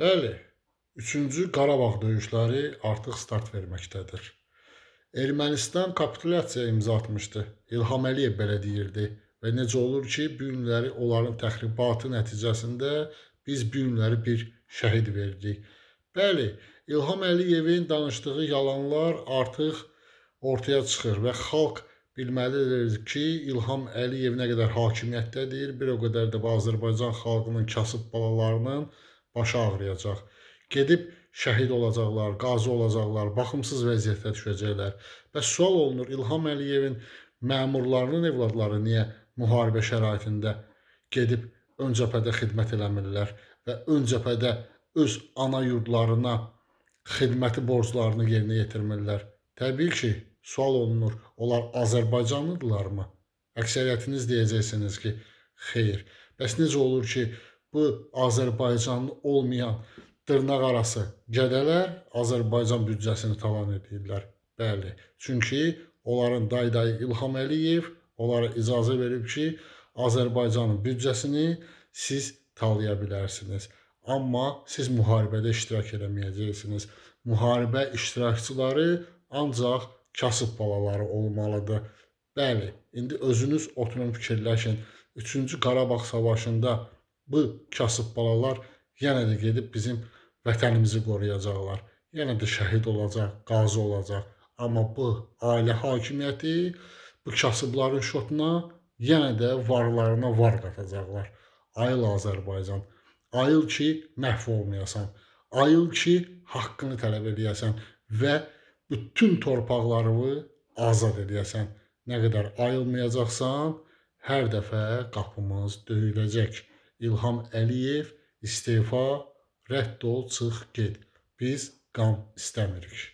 Bəli, 3-cü Qarabağ döyüşləri artıq start verməkdədir. Ermənistan kapitulyasiya imza atmışdı. İlham Əliyev belə deyirdi və necə olur ki, bu günləri onların təxribatı nəticəsində biz bu günləri bir şəhid verdik. Bəli, İlham Əliyevin danışdığı yalanlar artıq ortaya çıxır və xalq bilməlidir ki, İlham Əliyev nə qədər hakimiyyətdədir, bir o qədər də Azərbaycan xalqının kasıb balalarının başı ağrıyacaq. Gedib şəhid olacaqlar, qazi olacaqlar, baxımsız vəziyyətə düşəcəklər. Və sual olunur, İlham Əliyevin məmurlarının evladları niyə müharibə şəraitində gedib ön cəbhədə xidmət eləmirlər və ön cəbhədə öz ana yurdlarına xidməti borclarını yerinə yetirmirlər? Təbii ki, sual olunur, onlar Azərbaycanlıdırlarmı? Əksəriyyətiniz deyəcəksiniz ki, xeyr. Bəs necə olur ki, Bu Azərbaycanlı olmayan dırnaq arası gədələr Azərbaycan büdcəsini talan edirlər. Bəli. Çünki onların daydayı İlham Əliyev onlara icazə verib ki, Azərbaycanın büdcəsini siz talaya bilərsiniz. Amma siz müharibədə iştirak eləməyəcəksiniz. Müharibə iştirakçıları ancaq kasıb balaları olmalıdır. Bəli, indi özünüz oturun fikirləşin. 3-cü Qarabağ savaşında bu kasıb balalar yenə də gedib bizim vətənimizi qoruyacaqlar. Yenə də şəhid olacaq, qazi olacaq. Amma bu ailə hakimiyyəti bu kasıbların şotuna yenə də varlarına var qatacaqlar. Ayıl Azərbaycan. Ayıl ki, məhv olmayasan. Ayıl ki, haqqını tələb eləyəsən və bütün torpaqlarını azad eləyəsən. Nə qədər ayılmayacaqsan, hər dəfə qapımız döyüləcək. İlham Əliyev istefa, rədd ol, çıx, get. Biz qan istəmirik.